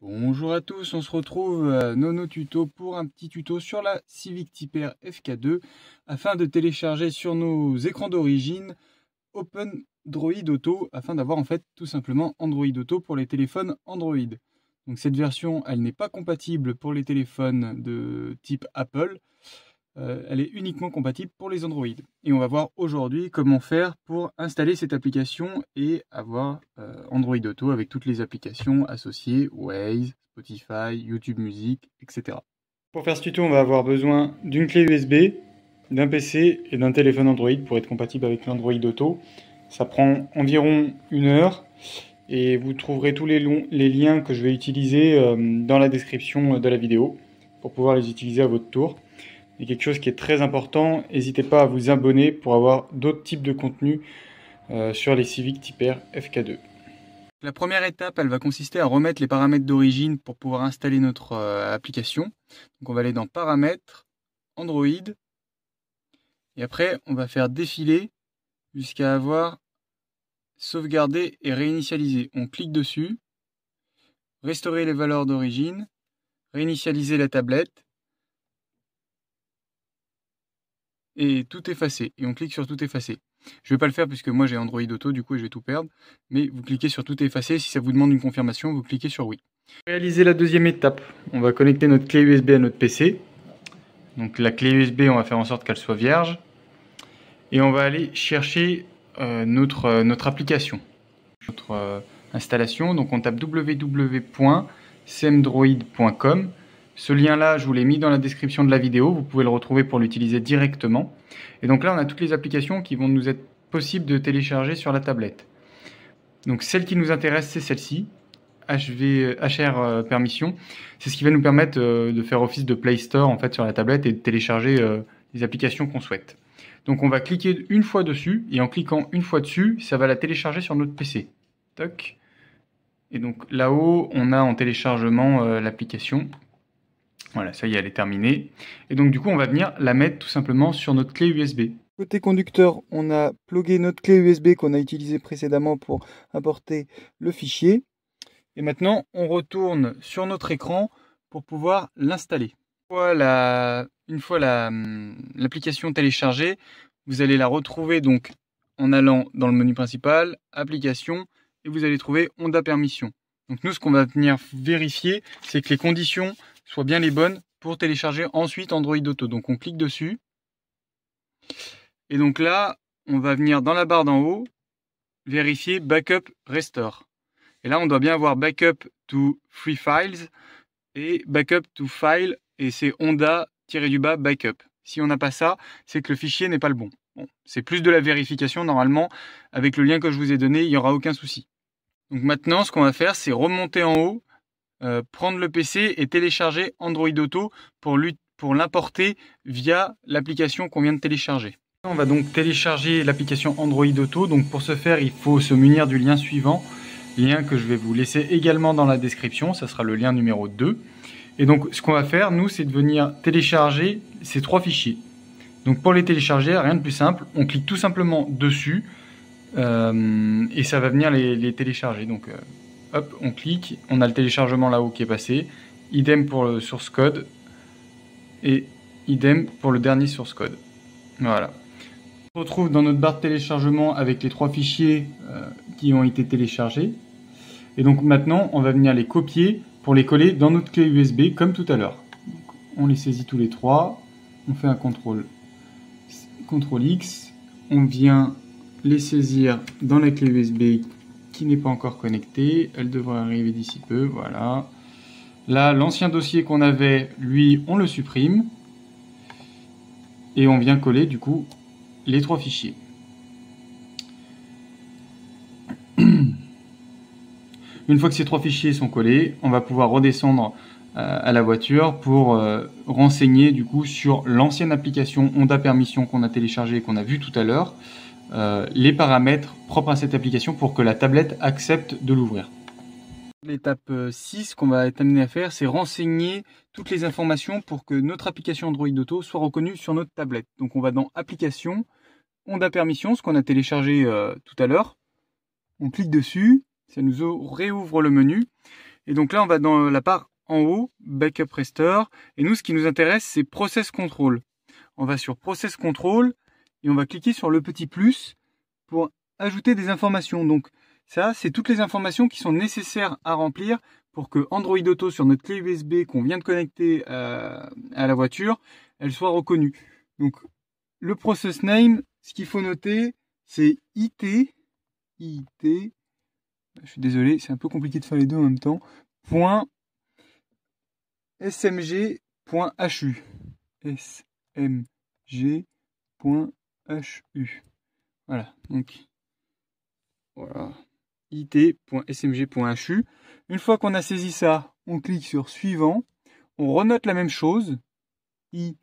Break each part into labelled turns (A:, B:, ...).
A: Bonjour à tous, on se retrouve à Nono Tuto pour un petit tuto sur la Civic Typer FK2 afin de télécharger sur nos écrans d'origine Open Auto afin d'avoir en fait tout simplement Android Auto pour les téléphones Android. Donc cette version elle n'est pas compatible pour les téléphones de type Apple euh, elle est uniquement compatible pour les Android. Et on va voir aujourd'hui comment faire pour installer cette application et avoir euh, Android Auto avec toutes les applications associées, Waze, Spotify, YouTube Music, etc. Pour faire ce tuto, on va avoir besoin d'une clé USB, d'un PC et d'un téléphone Android pour être compatible avec l'Android Auto. Ça prend environ une heure et vous trouverez tous les, liens que je vais utiliser euh, dans la description de la vidéo pour pouvoir les utiliser à votre tour et quelque chose qui est très important, n'hésitez pas à vous abonner pour avoir d'autres types de contenus euh, sur les Civic Type-R FK2. La première étape, elle va consister à remettre les paramètres d'origine pour pouvoir installer notre euh, application. Donc on va aller dans Paramètres, Android, et après on va faire défiler jusqu'à avoir sauvegarder et réinitialiser. On clique dessus, restaurer les valeurs d'origine, réinitialiser la tablette, et tout effacer. Et on clique sur tout effacer. Je ne vais pas le faire puisque moi j'ai Android Auto, du coup je vais tout perdre. Mais vous cliquez sur tout effacer. Si ça vous demande une confirmation, vous cliquez sur oui. Réaliser la deuxième étape. On va connecter notre clé USB à notre PC. Donc la clé USB, on va faire en sorte qu'elle soit vierge. Et on va aller chercher euh, notre, euh, notre application, notre euh, installation. Donc on tape www.cmdroid.com ce lien-là, je vous l'ai mis dans la description de la vidéo, vous pouvez le retrouver pour l'utiliser directement. Et donc là, on a toutes les applications qui vont nous être possibles de télécharger sur la tablette. Donc celle qui nous intéresse, c'est celle-ci, HR euh, Permission. C'est ce qui va nous permettre euh, de faire office de Play Store en fait, sur la tablette et de télécharger euh, les applications qu'on souhaite. Donc on va cliquer une fois dessus, et en cliquant une fois dessus, ça va la télécharger sur notre PC. Toc. Et donc là-haut, on a en téléchargement l'application voilà, ça y est, elle est terminée. Et donc du coup, on va venir la mettre tout simplement sur notre clé USB. Côté conducteur, on a plugué notre clé USB qu'on a utilisée précédemment pour importer le fichier. Et maintenant, on retourne sur notre écran pour pouvoir l'installer. Une fois hum, l'application téléchargée, vous allez la retrouver donc en allant dans le menu principal, application, et vous allez trouver Honda Permission. Donc nous, ce qu'on va venir vérifier, c'est que les conditions soit bien les bonnes pour télécharger ensuite Android Auto. Donc on clique dessus. Et donc là, on va venir dans la barre d'en haut, vérifier Backup Restore. Et là, on doit bien avoir Backup to Free Files et Backup to File, et c'est Honda-du-bas Backup. Si on n'a pas ça, c'est que le fichier n'est pas le bon. bon c'est plus de la vérification, normalement, avec le lien que je vous ai donné, il n'y aura aucun souci. Donc maintenant, ce qu'on va faire, c'est remonter en haut euh, prendre le PC et télécharger Android Auto pour, l'importer via l'application qu'on vient de télécharger. On va donc télécharger l'application Android Auto. Donc pour ce faire, il faut se munir du lien suivant, lien que je vais vous laisser également dans la description, ça sera le lien numéro 2. Et donc ce qu'on va faire, nous, c'est de venir télécharger ces trois fichiers. Donc pour les télécharger, rien de plus simple, on clique tout simplement dessus euh, et ça va venir les, télécharger. Donc euh, hop, on clique, on a le téléchargement là-haut qui est passé, idem pour le source code, et idem pour le dernier source code. Voilà. On retrouve dans notre barre de téléchargement avec les trois fichiers euh, qui ont été téléchargés. Et donc maintenant, on va venir les copier pour les coller dans notre clé USB comme tout à l'heure. On les saisit tous les trois, on fait un contrôle CTRL X, on vient les saisir dans la clé USB n'est pas encore connectée. Elle devrait arriver d'ici peu, voilà. Là, l'ancien dossier qu'on avait, lui, on le supprime. Et on vient coller, du coup, les trois fichiers. Une fois que ces trois fichiers sont collés, on va pouvoir redescendre euh, à la voiture pour euh, renseigner du coup sur l'ancienne application Honda Permission qu'on a téléchargée et qu'on a vue tout à l'heure. Euh, les paramètres propres à cette application pour que la tablette accepte de l'ouvrir. L'étape 6 euh, qu'on va être amené à faire, c'est renseigner toutes les informations pour que notre application Android Auto soit reconnue sur notre tablette. Donc on va dans Application, a Permission, ce qu'on a téléchargé euh, tout à l'heure. On clique dessus, ça nous réouvre le menu. Et donc là, on va dans la part en haut, Backup Restore. Et nous, ce qui nous intéresse, c'est Process Control. On va sur Process Control et on va cliquer sur le petit plus pour ajouter des informations. Donc ça, c'est toutes les informations qui sont nécessaires à remplir pour que Android Auto sur notre clé USB qu'on vient de connecter euh, à, la voiture, elle soit reconnue. Donc le process name, ce qu'il faut noter, c'est IT, IT, je suis désolé, c'est un peu compliqué de faire les deux en même temps, point smg.hu, smg.hu. HU. Voilà, donc voilà, it.smg.hu. Une fois qu'on a saisi ça, on clique sur suivant, on renote la même chose, it.smg.hu,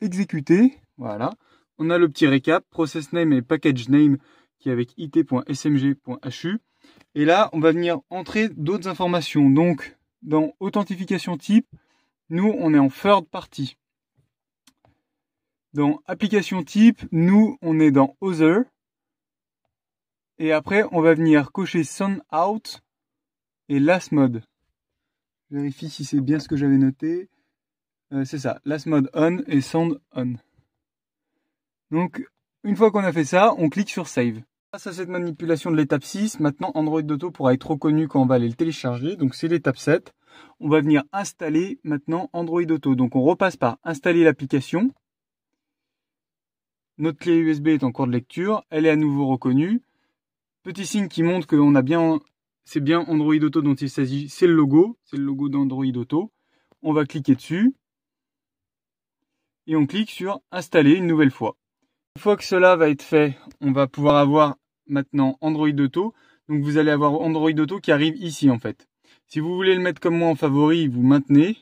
A: exécuter, voilà. On a le petit récap, process name et package name qui est avec it.smg.hu. Et là, on va venir entrer d'autres informations. Donc, dans authentification type, nous, on est en third party. Dans application type, nous, on est dans other. Et après, on va venir cocher Sound Out et Last Mode. Je vérifie si c'est bien ce que j'avais noté. Euh, c'est ça, Last Mode On et Sound On. Donc, une fois qu'on a fait ça, on clique sur Save. Grâce à cette manipulation de l'étape 6, maintenant Android Auto pourra être reconnu quand on va aller le télécharger. Donc c'est l'étape 7. On va venir installer maintenant Android Auto. Donc on repasse par installer l'application. Notre clé USB est en cours de lecture. Elle est à nouveau reconnue. Petit signe qui montre que a bien, c'est bien Android Auto dont il s'agit. C'est le logo. C'est le logo d'Android Auto. On va cliquer dessus. Et on clique sur installer une nouvelle fois. Une fois que cela va être fait, on va pouvoir avoir maintenant Android Auto. Donc vous allez avoir Android Auto qui arrive ici en fait. Si vous voulez le mettre comme moi en favori, vous maintenez.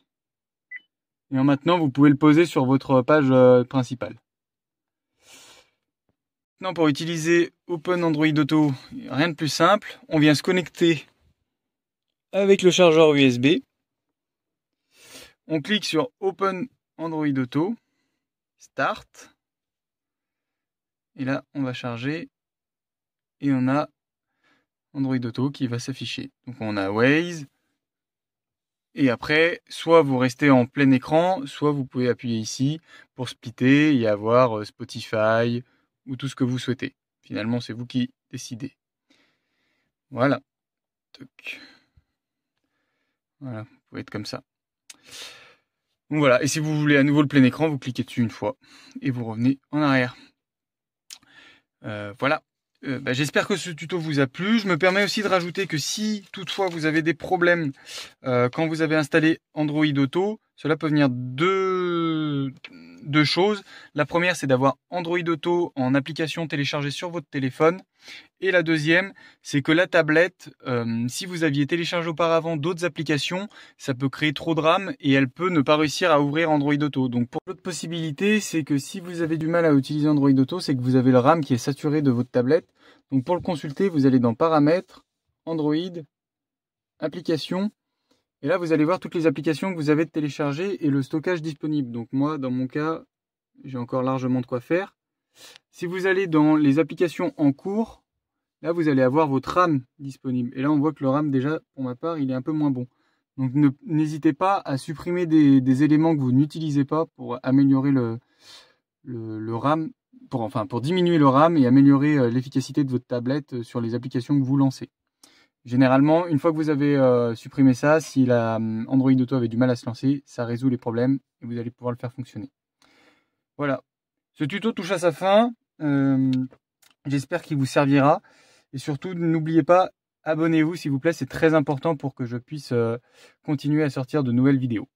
A: Et maintenant, vous pouvez le poser sur votre page euh, principale. Maintenant, pour utiliser Open Android Auto, rien de plus simple. On vient se connecter avec le chargeur USB. On clique sur Open Android Auto, Start. Et là, on va charger et on a Android Auto qui va s'afficher. Donc on a Waze. Et après, soit vous restez en plein écran, soit vous pouvez appuyer ici pour splitter et avoir euh, Spotify ou tout ce que vous souhaitez. Finalement, c'est vous qui décidez. Voilà. Voilà, vous pouvez être comme ça. Donc voilà, et si vous voulez à nouveau le plein écran, vous cliquez dessus une fois et vous revenez en arrière. Euh, voilà. Euh, bah, j'espère que ce tuto vous a plu. Je me permets aussi de rajouter que si toutefois vous avez des problèmes euh, quand vous avez installé Android Auto, cela peut venir de deux choses. La première, c'est d'avoir Android Auto en application téléchargée sur votre téléphone. Et la deuxième, c'est que la tablette, euh, si vous aviez téléchargé auparavant d'autres applications, ça peut créer trop de RAM et elle peut ne pas réussir à ouvrir Android Auto. Donc pour l'autre possibilité, c'est que si vous avez du mal à utiliser Android Auto, c'est que vous avez le RAM qui est saturé de votre tablette. Donc pour le consulter, vous allez dans Paramètres, Android, Applications. Et là, vous allez voir toutes les applications que vous avez téléchargées et le stockage disponible. Donc moi, dans mon cas, j'ai encore largement de quoi faire. Si vous allez dans les applications en cours, Là, vous allez avoir votre RAM disponible. Et là, on voit que le RAM, déjà, pour ma part, il est un peu moins bon. Donc, n'hésitez pas à supprimer des, éléments que vous n'utilisez pas pour améliorer le, RAM, pour, enfin, pour diminuer le RAM et améliorer euh, l'efficacité de votre tablette euh, sur les applications que vous lancez. Généralement, une fois que vous avez euh, supprimé ça, si la hum, Auto avait du mal à se lancer, ça résout les problèmes et vous allez pouvoir le faire fonctionner. Voilà. Ce tuto touche à sa fin. J'espère qu'il vous servira. Et surtout, n'oubliez pas, abonnez-vous s'il vous plaît, c'est très important pour que je puisse euh, continuer à sortir de nouvelles vidéos.